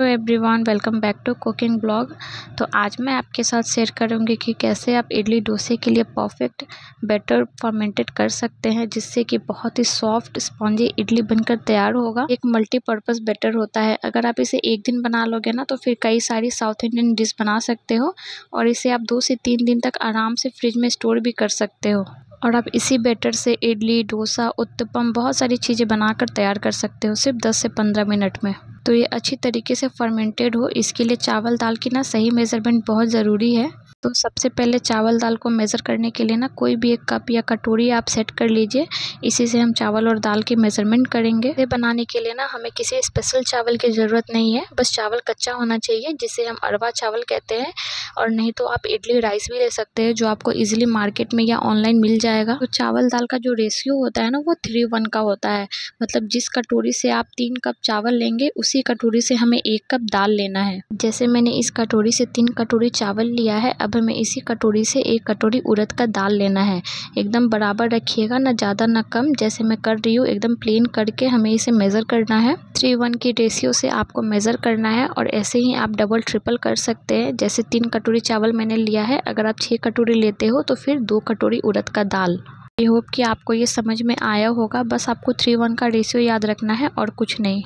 hello everyone welcome back to cooking blog तो आज मैं आपके साथ शेयर करूंगी कि कैसे आप इडली डोसे के लिए परफेक्ट बैटर फर्मेंटेड कर सकते हैं जिससे कि बहुत ही सॉफ्ट स्पॉन्जी इडली बनकर तैयार होगा एक मल्टीपर्पज़ बैटर होता है अगर आप इसे एक दिन बना लोगे ना तो फिर कई सारी साउथ इंडियन डिश बना सकते हो और इसे आप दो से तीन दिन तक आराम से फ्रिज में स्टोर भी कर सकते हो और आप इसी बैटर से इडली डोसा उत्तपम बहुत सारी चीज़ें बनाकर तैयार कर सकते हो सिर्फ 10 से 15 मिनट में तो ये अच्छी तरीके से फर्मेंटेड हो इसके लिए चावल दाल की ना सही मेज़रमेंट बहुत ज़रूरी है तो सबसे पहले चावल दाल को मेज़र करने के लिए ना कोई भी एक कप या कटोरी आप सेट कर लीजिए इसी से हम चावल और दाल की मेज़रमेंट करेंगे ये बनाने के लिए ना हमें किसी स्पेशल चावल की ज़रूरत नहीं है बस चावल कच्चा होना चाहिए जिसे हम अरवा चावल कहते हैं और नहीं तो आप इडली राइस भी ले सकते हैं जो आपको ईजिली मार्केट में या ऑनलाइन मिल जाएगा तो चावल दाल का जो रेशियो होता है ना वो थ्री वन का होता है मतलब जिस कटोरी से आप तीन कप चावल लेंगे उसी कटोरी से हमें एक कप दाल लेना है जैसे मैंने इस कटोरी से तीन कटोरी चावल लिया है अब हमें इसी कटोरी से एक कटोरी उड़द का दाल लेना है एकदम बराबर रखिएगा ना ज़्यादा ना कम जैसे मैं कर रही हूँ एकदम प्लेन करके हमें इसे मेज़र करना है थ्री वन की रेशियो से आपको मेज़र करना है और ऐसे ही आप डबल ट्रिपल कर सकते हैं जैसे तीन कटोरी चावल मैंने लिया है अगर आप छः कटोरी लेते हो तो फिर दो कटोरी उड़द का दाल आई होप कि आपको ये समझ में आया होगा बस आपको थ्री वन का रेशियो याद रखना है और कुछ नहीं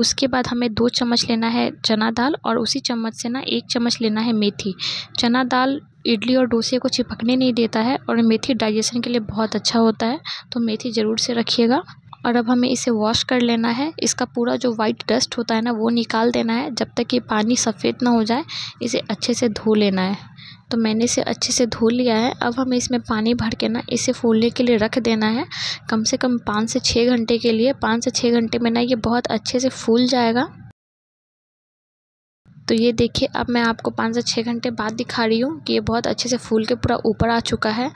उसके बाद हमें दो चम्मच लेना है चना दाल और उसी चम्मच से ना एक चम्मच लेना है मेथी चना दाल इडली और डोसे को चिपकने नहीं देता है और मेथी डाइजेशन के लिए बहुत अच्छा होता है तो मेथी ज़रूर से रखिएगा और अब हमें इसे वॉश कर लेना है इसका पूरा जो वाइट डस्ट होता है ना वो निकाल देना है जब तक ये पानी सफ़ेद ना हो जाए इसे अच्छे से धो लेना है तो मैंने इसे अच्छे से धो लिया है अब हमें इसमें पानी भर के ना इसे फूलने के लिए रख देना है कम से कम पाँच से छः घंटे के लिए पाँच से छः घंटे में ना ये बहुत अच्छे से फूल जाएगा तो ये देखिए अब मैं आपको पाँच से छः घंटे बाद दिखा रही हूँ कि ये बहुत अच्छे से फूल के पूरा ऊपर आ चुका है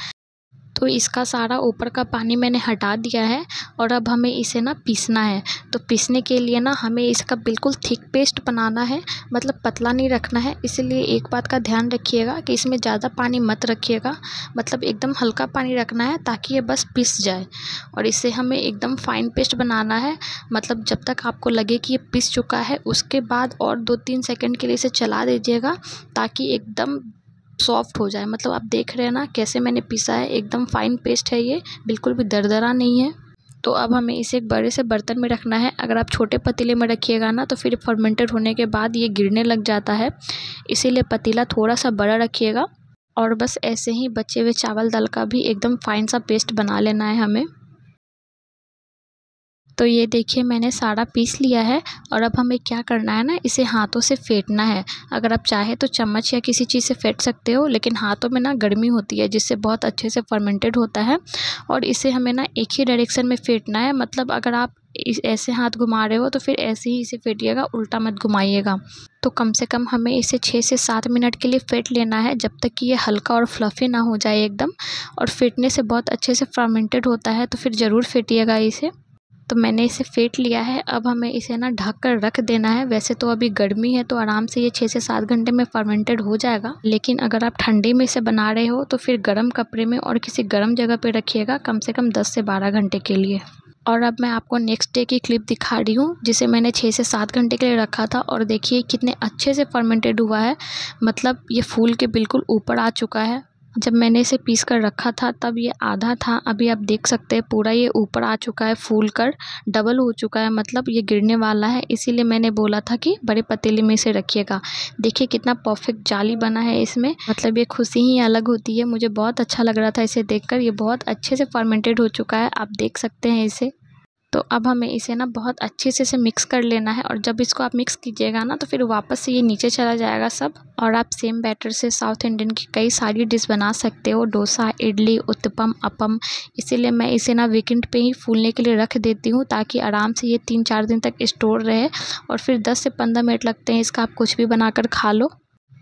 तो इसका सारा ऊपर का पानी मैंने हटा दिया है और अब हमें इसे ना पीसना है तो पीसने के लिए ना हमें इसका बिल्कुल थिक पेस्ट बनाना है मतलब पतला नहीं रखना है इसीलिए एक बात का ध्यान रखिएगा कि इसमें ज़्यादा पानी मत रखिएगा मतलब एकदम हल्का पानी रखना है ताकि ये बस पिस जाए और इसे हमें एकदम फाइन पेस्ट बनाना है मतलब जब तक आपको लगे कि ये पिस चुका है उसके बाद और दो तीन सेकेंड के लिए इसे चला दीजिएगा ताकि एकदम सॉफ्ट हो जाए मतलब आप देख रहे हैं ना कैसे मैंने पीसा है एकदम फ़ाइन पेस्ट है ये बिल्कुल भी दरदरा नहीं है तो अब हमें इसे एक बड़े से बर्तन में रखना है अगर आप छोटे पतीले में रखिएगा ना तो फिर फर्मेंटेड होने के बाद ये गिरने लग जाता है इसीलिए पतीला थोड़ा सा बड़ा रखिएगा और बस ऐसे ही बचे हुए चावल दाल का भी एकदम फ़ाइन सा पेस्ट बना लेना है हमें तो ये देखिए मैंने सारा पीस लिया है और अब हमें क्या करना है ना इसे हाथों से फेंटना है अगर आप चाहें तो चम्मच या किसी चीज़ से फेंट सकते हो लेकिन हाथों में ना गर्मी होती है जिससे बहुत अच्छे से फर्मेंटेड होता है और इसे हमें ना एक ही डायरेक्शन में फेंटना है मतलब अगर आप ऐसे हाथ घुमा रहे हो तो फिर ऐसे ही इसे फेंटिएगा उल्टा मत घुमाइएगा तो कम से कम हमें इसे छः से सात मिनट के लिए फेंट लेना है जब तक कि ये हल्का और फ्लफ़ी ना हो जाए एकदम और फेंटने से बहुत अच्छे से फर्मेंटेड होता है तो फिर ज़रूर फेंटिएगा इसे तो मैंने इसे फेंट लिया है अब हमें इसे ना ढक कर रख देना है वैसे तो अभी गर्मी है तो आराम से ये छः से सात घंटे में फर्मेंटेड हो जाएगा लेकिन अगर आप ठंडे में इसे बना रहे हो तो फिर गर्म कपड़े में और किसी गर्म जगह पर रखिएगा कम से कम दस से बारह घंटे के लिए और अब मैं आपको नेक्स्ट डे की क्लिप दिखा रही हूँ जिसे मैंने छः से सात घंटे के लिए रखा था और देखिए कितने अच्छे से फर्मेंटेड हुआ है मतलब ये फूल के बिल्कुल ऊपर आ चुका है जब मैंने इसे पीस कर रखा था तब ये आधा था अभी आप देख सकते हैं पूरा ये ऊपर आ चुका है फूल कर डबल हो चुका है मतलब ये गिरने वाला है इसीलिए मैंने बोला था कि बड़े पतीले में इसे रखिएगा देखिए कितना परफेक्ट जाली बना है इसमें मतलब ये खुशी ही अलग होती है मुझे बहुत अच्छा लग रहा था इसे देख कर ये बहुत अच्छे से फर्मेंटेड हो चुका है आप देख सकते हैं इसे तो अब हमें इसे ना बहुत अच्छे से इसे मिक्स कर लेना है और जब इसको आप मिक्स कीजिएगा ना तो फिर वापस से ये नीचे चला जाएगा सब और आप सेम बैटर से साउथ इंडियन की कई सारी डिश बना सकते हो डोसा इडली उत्तपम अपम इसीलिए मैं इसे ना वीकेंड पे ही फूलने के लिए रख देती हूँ ताकि आराम से ये तीन चार दिन तक स्टोर रहे और फिर दस से पंद्रह मिनट लगते हैं इसका आप कुछ भी बनाकर खा लो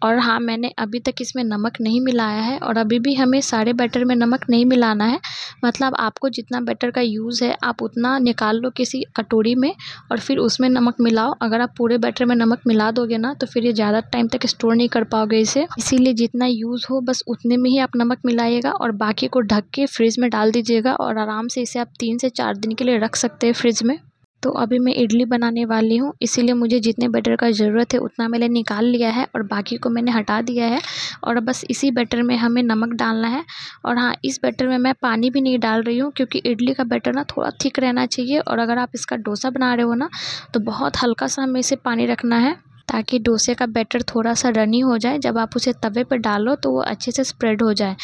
और हाँ मैंने अभी तक इसमें नमक नहीं मिलाया है और अभी भी हमें सारे बैटर में नमक नहीं मिलाना है मतलब आपको जितना बैटर का यूज़ है आप उतना निकाल लो किसी कटोरी में और फिर उसमें नमक मिलाओ अगर आप पूरे बैटर में नमक मिला दोगे ना तो फिर ये ज़्यादा टाइम तक स्टोर नहीं कर पाओगे इसे इसीलिए जितना यूज़ हो बस उतने में ही आप नमक मिलाइएगा और बाकी को ढक के फ्रिज में डाल दीजिएगा और आराम से इसे आप तीन से चार दिन के लिए रख सकते हैं फ्रिज में तो अभी मैं इडली बनाने वाली हूँ इसीलिए मुझे जितने बैटर का ज़रूरत है उतना मैंने निकाल लिया है और बाकी को मैंने हटा दिया है और बस इसी बैटर में हमें नमक डालना है और हाँ इस बैटर में मैं पानी भी नहीं डाल रही हूँ क्योंकि इडली का बैटर ना थोड़ा थिक रहना चाहिए और अगर आप इसका डोसा बना रहे हो ना तो बहुत हल्का सा हमें इसे पानी रखना है ताकि डोसे का बैटर थोड़ा सा रनी हो जाए जब आप उसे तवे पर डालो तो वो अच्छे से स्प्रेड हो जाए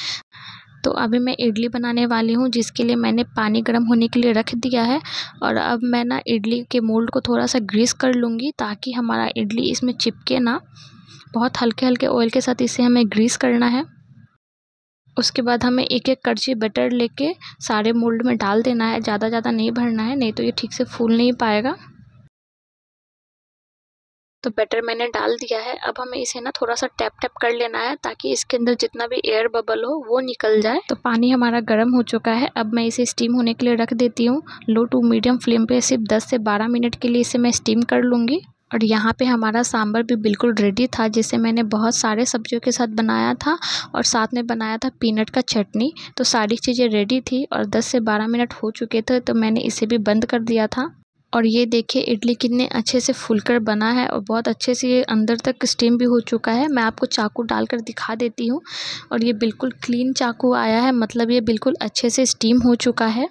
तो अभी मैं इडली बनाने वाली हूँ जिसके लिए मैंने पानी गर्म होने के लिए रख दिया है और अब मैं ना इडली के मोल्ड को थोड़ा सा ग्रीस कर लूँगी ताकि हमारा इडली इसमें चिपके ना बहुत हल्के हल्के ऑयल के साथ इसे हमें ग्रीस करना है उसके बाद हमें एक एक करछी बटर लेके सारे मोल्ड में डाल देना है ज़्यादा ज़्यादा नहीं भरना है नहीं तो ये ठीक से फूल नहीं पाएगा तो बैटर मैंने डाल दिया है अब हमें इसे ना थोड़ा सा टैप टैप कर लेना है ताकि इसके अंदर जितना भी एयर बबल हो वो निकल जाए तो पानी हमारा गर्म हो चुका है अब मैं इसे स्टीम होने के लिए रख देती हूँ लो टू मीडियम फ्लेम पे सिर्फ 10 से 12 मिनट के लिए इसे मैं स्टीम कर लूँगी और यहाँ पे हमारा सांभर भी बिल्कुल रेडी था जिसे मैंने बहुत सारे सब्जियों के साथ बनाया था और साथ में बनाया था पीनट का चटनी तो सारी चीज़ें रेडी थी और 10 से 12 मिनट हो चुके थे तो मैंने इसे भी बंद कर दिया था और ये देखिए इडली कितने अच्छे से फूलकर बना है और बहुत अच्छे से ये अंदर तक स्टीम भी हो चुका है मैं आपको चाकू डालकर दिखा देती हूँ और ये बिल्कुल क्लीन चाकू आया है मतलब ये बिल्कुल अच्छे से स्टीम हो चुका है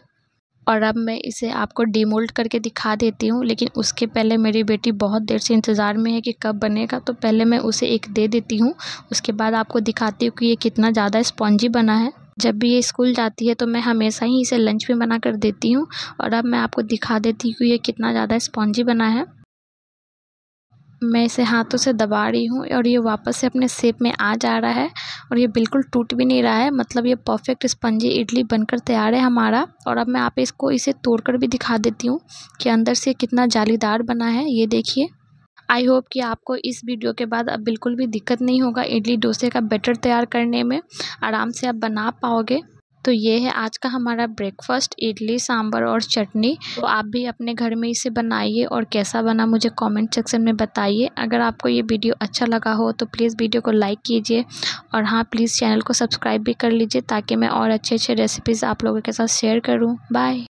और अब मैं इसे आपको डीमोल्ड करके दिखा देती हूँ लेकिन उसके पहले मेरी बेटी बहुत देर से इंतज़ार में है कि कब बनेगा तो पहले मैं उसे एक दे देती हूँ उसके बाद आपको दिखाती हूँ कि ये कितना ज़्यादा स्पॉन्जी बना है जब भी ये स्कूल जाती है तो मैं हमेशा ही इसे लंच में बना कर देती हूँ और अब मैं आपको दिखा देती हूँ कि ये कितना ज़्यादा स्पॉन्जी बना है मैं इसे हाथों से दबा रही हूँ और ये वापस से अपने सेप में आ जा रहा है और ये बिल्कुल टूट भी नहीं रहा है मतलब ये परफेक्ट स्पंजी इडली बनकर तैयार है हमारा और अब मैं आप इसको इसे तोड़कर भी दिखा देती हूँ कि अंदर से कितना जालीदार बना है ये देखिए आई होप कि आपको इस वीडियो के बाद अब बिल्कुल भी दिक्कत नहीं होगा इडली डोसे का बैटर तैयार करने में आराम से आप बना पाओगे तो ये है आज का हमारा ब्रेकफास्ट इडली सांभर और चटनी तो आप भी अपने घर में इसे बनाइए और कैसा बना मुझे कमेंट सेक्शन में बताइए अगर आपको ये वीडियो अच्छा लगा हो तो प्लीज़ वीडियो को लाइक कीजिए और हाँ प्लीज़ चैनल को सब्सक्राइब भी कर लीजिए ताकि मैं और अच्छे अच्छे रेसिपीज़ आप लोगों के साथ शेयर करूँ बाय